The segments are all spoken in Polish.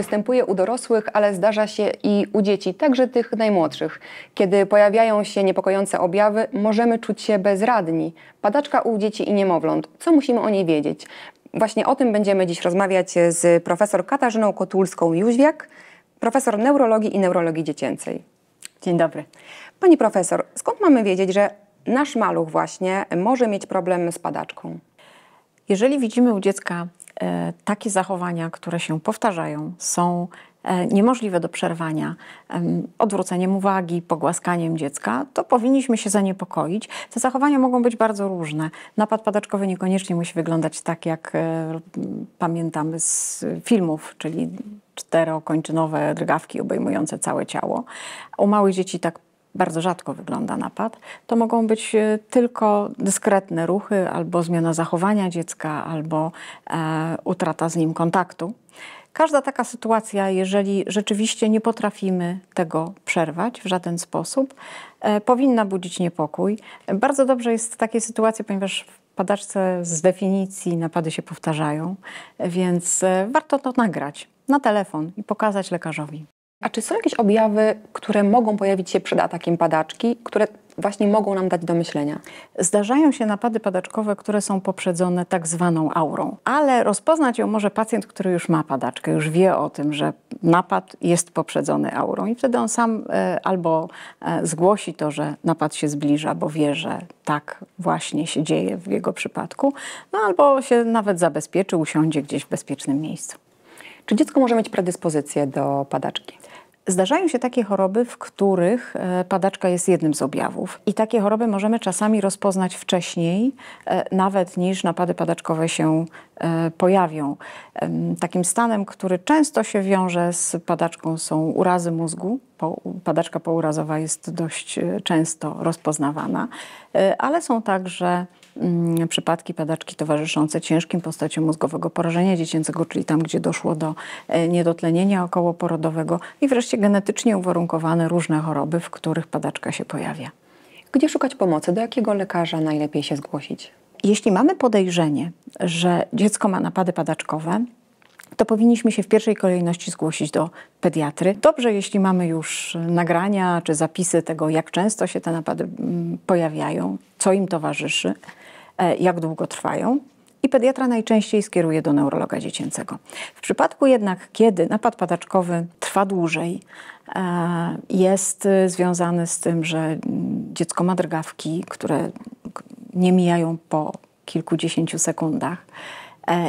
występuje u dorosłych, ale zdarza się i u dzieci, także tych najmłodszych. Kiedy pojawiają się niepokojące objawy, możemy czuć się bezradni. Padaczka u dzieci i niemowląt. Co musimy o niej wiedzieć? Właśnie o tym będziemy dziś rozmawiać z profesor Katarzyną Kotulską-Jóźwiak, profesor neurologii i neurologii dziecięcej. Dzień dobry. Pani profesor, skąd mamy wiedzieć, że nasz maluch właśnie może mieć problem z padaczką? Jeżeli widzimy u dziecka E, takie zachowania, które się powtarzają, są e, niemożliwe do przerwania, odwróceniem uwagi, pogłaskaniem dziecka, to powinniśmy się zaniepokoić. Te zachowania mogą być bardzo różne. Napad padaczkowy niekoniecznie musi wyglądać tak, jak e, pamiętamy z filmów, czyli czterokończynowe drgawki obejmujące całe ciało. U małych dzieci tak bardzo rzadko wygląda napad, to mogą być e, tylko dyskretne ruchy albo zmiana zachowania dziecka, albo e, utrata z nim kontaktu. Każda taka sytuacja, jeżeli rzeczywiście nie potrafimy tego przerwać w żaden sposób, e, powinna budzić niepokój. Bardzo dobrze jest takie sytuacje, ponieważ w padaczce z definicji napady się powtarzają, e, więc e, warto to nagrać na telefon i pokazać lekarzowi. A czy są jakieś objawy, które mogą pojawić się przed atakiem padaczki, które właśnie mogą nam dać do myślenia? Zdarzają się napady padaczkowe, które są poprzedzone tak zwaną aurą, ale rozpoznać ją może pacjent, który już ma padaczkę, już wie o tym, że napad jest poprzedzony aurą i wtedy on sam e, albo e, zgłosi to, że napad się zbliża, bo wie, że tak właśnie się dzieje w jego przypadku, no albo się nawet zabezpieczy, usiądzie gdzieś w bezpiecznym miejscu. Czy dziecko może mieć predyspozycję do padaczki? Zdarzają się takie choroby, w których e, padaczka jest jednym z objawów. I takie choroby możemy czasami rozpoznać wcześniej, e, nawet niż napady padaczkowe się e, pojawią. Takim stanem, który często się wiąże z padaczką są urazy mózgu. Padaczka pourazowa jest dość często rozpoznawana, ale są także Mm, przypadki padaczki towarzyszące ciężkim postaciom mózgowego porażenia dziecięcego, czyli tam, gdzie doszło do e, niedotlenienia okołoporodowego i wreszcie genetycznie uwarunkowane różne choroby, w których padaczka się pojawia. Gdzie szukać pomocy? Do jakiego lekarza najlepiej się zgłosić? Jeśli mamy podejrzenie, że dziecko ma napady padaczkowe, to powinniśmy się w pierwszej kolejności zgłosić do pediatry. Dobrze, jeśli mamy już nagrania czy zapisy tego, jak często się te napady mm, pojawiają, co im towarzyszy. E, jak długo trwają i pediatra najczęściej skieruje do neurologa dziecięcego. W przypadku jednak, kiedy napad padaczkowy trwa dłużej, e, jest e, związany z tym, że mm, dziecko ma drgawki, które nie mijają po kilkudziesięciu sekundach.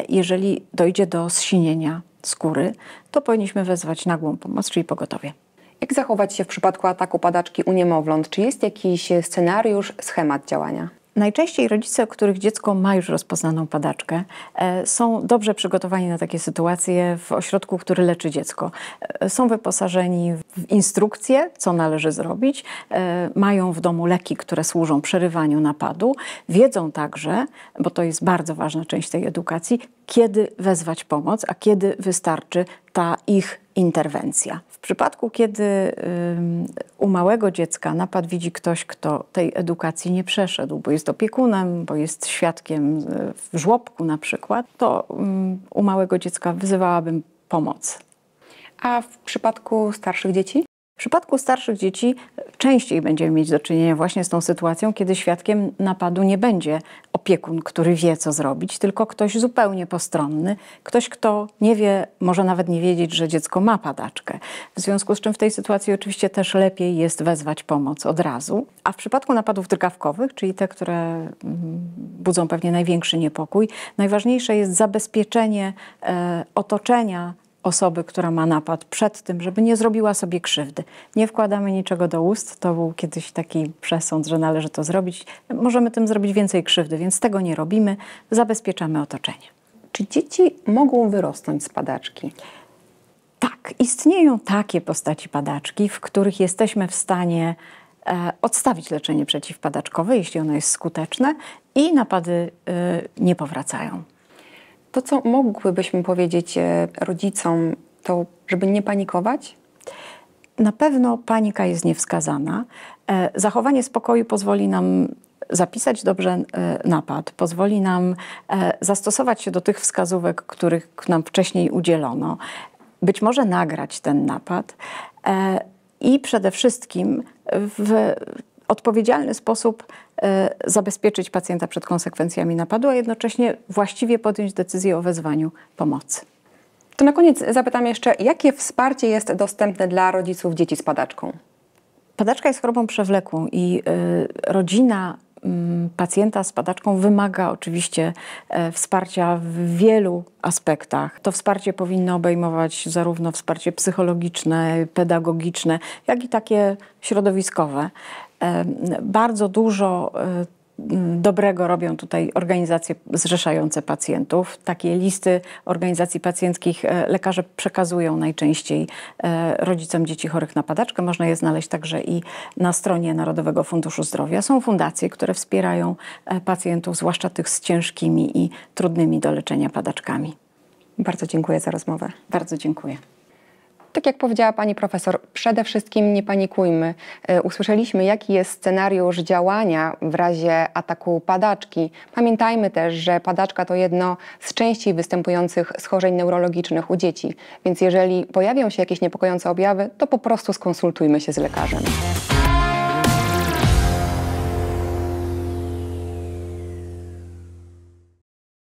Jeżeli dojdzie do zsinienia skóry, to powinniśmy wezwać nagłą pomoc, czyli pogotowie. Jak zachować się w przypadku ataku padaczki u niemowląt? Czy jest jakiś scenariusz, schemat działania? Najczęściej rodzice, których dziecko ma już rozpoznaną padaczkę, e, są dobrze przygotowani na takie sytuacje w ośrodku, który leczy dziecko. E, są wyposażeni w instrukcje, co należy zrobić, e, mają w domu leki, które służą przerywaniu napadu. Wiedzą także, bo to jest bardzo ważna część tej edukacji, kiedy wezwać pomoc, a kiedy wystarczy ta ich interwencja. W przypadku, kiedy u małego dziecka napad widzi ktoś, kto tej edukacji nie przeszedł, bo jest opiekunem, bo jest świadkiem y, w żłobku na przykład, to u małego dziecka wyzywałabym pomoc. A w przypadku starszych dzieci? W przypadku starszych dzieci częściej będziemy mieć do czynienia właśnie z tą sytuacją, kiedy świadkiem napadu nie będzie opiekun, który wie, co zrobić, tylko ktoś zupełnie postronny, ktoś, kto nie wie, może nawet nie wiedzieć, że dziecko ma padaczkę. W związku z czym w tej sytuacji oczywiście też lepiej jest wezwać pomoc od razu. A w przypadku napadów drgawkowych, czyli te, które mm, budzą pewnie największy niepokój, najważniejsze jest zabezpieczenie e, otoczenia osoby, która ma napad przed tym, żeby nie zrobiła sobie krzywdy. Nie wkładamy niczego do ust. To był kiedyś taki przesąd, że należy to zrobić. Możemy tym zrobić więcej krzywdy, więc tego nie robimy. Zabezpieczamy otoczenie. Czy dzieci mogą wyrosnąć z padaczki? Tak, istnieją takie postaci padaczki, w których jesteśmy w stanie e, odstawić leczenie przeciwpadaczkowe, jeśli ono jest skuteczne i napady e, nie powracają. To, co mogłybyśmy powiedzieć e, rodzicom, to żeby nie panikować? Na pewno panika jest niewskazana. E, zachowanie spokoju pozwoli nam zapisać dobrze e, napad, pozwoli nam zastosować się do tych wskazówek, których nam wcześniej udzielono, być może nagrać ten napad i przede wszystkim w odpowiedzialny sposób e, zabezpieczyć pacjenta przed konsekwencjami napadu, a jednocześnie właściwie podjąć decyzję o wezwaniu pomocy. To na koniec zapytam jeszcze, jakie wsparcie jest dostępne dla rodziców dzieci z padaczką? Padaczka jest chorobą przewlekłą i e, rodzina mm, pacjenta z padaczką wymaga oczywiście e, wsparcia w wielu aspektach. To wsparcie powinno obejmować zarówno wsparcie psychologiczne, pedagogiczne, jak i takie środowiskowe. Bardzo dużo y, dobrego robią tutaj organizacje zrzeszające pacjentów. Takie listy organizacji pacjenckich e, lekarze przekazują najczęściej e, rodzicom dzieci chorych na padaczkę. Można je znaleźć także i na stronie Narodowego Funduszu Zdrowia. Są fundacje, które wspierają e, pacjentów, zwłaszcza tych z ciężkimi i trudnymi do leczenia padaczkami. Bardzo dziękuję za rozmowę. Bardzo dziękuję tak jak powiedziała pani profesor, przede wszystkim nie panikujmy. E, usłyszeliśmy, jaki jest scenariusz działania w razie ataku padaczki. Pamiętajmy też, że padaczka to jedno z częściej występujących schorzeń neurologicznych u dzieci, więc jeżeli pojawią się jakieś niepokojące objawy, to po prostu skonsultujmy się z lekarzem.